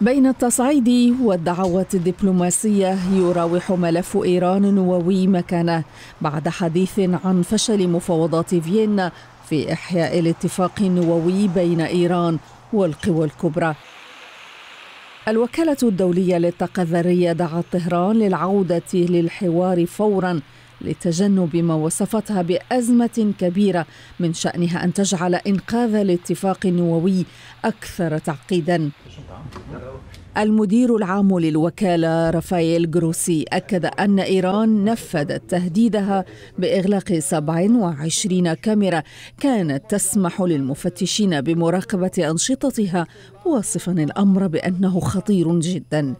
بين التصعيد والدعوات الدبلوماسية يراوح ملف إيران النووي مكانه بعد حديث عن فشل مفاوضات فيينا في إحياء الاتفاق النووي بين إيران والقوى الكبرى الوكالة الدولية للطاقة الذرية دعت طهران للعودة للحوار فوراً لتجنب ما وصفتها بازمه كبيره من شانها ان تجعل انقاذ الاتفاق النووي اكثر تعقيدا المدير العام للوكالة رافائيل جروسي أكد أن إيران نفذت تهديدها بإغلاق 27 كاميرا كانت تسمح للمفتشين بمراقبة أنشطتها واصفا الأمر بأنه خطير جدا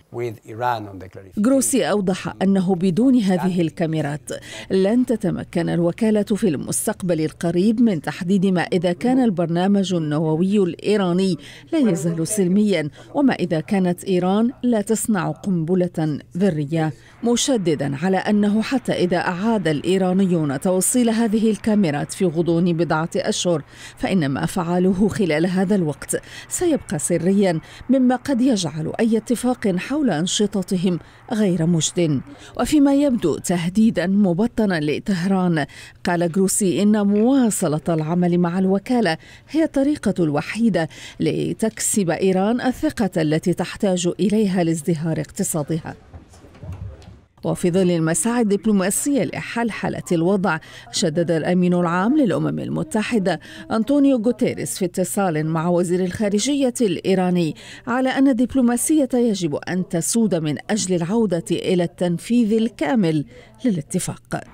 جروسي أوضح أنه بدون هذه الكاميرات لن تتمكن الوكالة في المستقبل القريب من تحديد ما إذا كان البرنامج النووي الإيراني لا يزال سلميا وما إذا كانت إيران لا تصنع قنبلة ذرية مشددا على أنه حتى إذا أعاد الإيرانيون توصيل هذه الكاميرات في غضون بضعة أشهر فإن ما فعلوه خلال هذا الوقت سيبقى سريا مما قد يجعل أي اتفاق حول أنشطتهم غير مجد وفيما يبدو تهديدا مبطنا لطهران قال جروسي إن مواصلة العمل مع الوكالة هي الطريقة الوحيدة لتكسب إيران الثقة التي تحتاجها تحتاج إليها لازدهار اقتصادها وفي ظل المساعي الدبلوماسية لإحال حالة الوضع شدد الأمين العام للأمم المتحدة أنطونيو غوتيريس في اتصال مع وزير الخارجية الإيراني على أن الدبلوماسية يجب أن تسود من أجل العودة إلى التنفيذ الكامل للاتفاق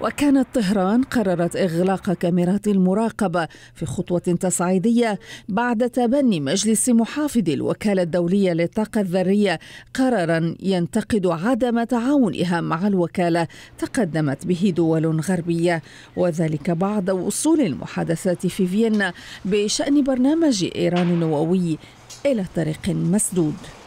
وكانت طهران قررت إغلاق كاميرات المراقبة في خطوة تصعيدية بعد تبني مجلس محافظي الوكالة الدولية للطاقة الذرية قرارا ينتقد عدم تعاونها مع الوكالة تقدمت به دول غربية وذلك بعد وصول المحادثات في فيينا بشأن برنامج إيران النووي إلى طريق مسدود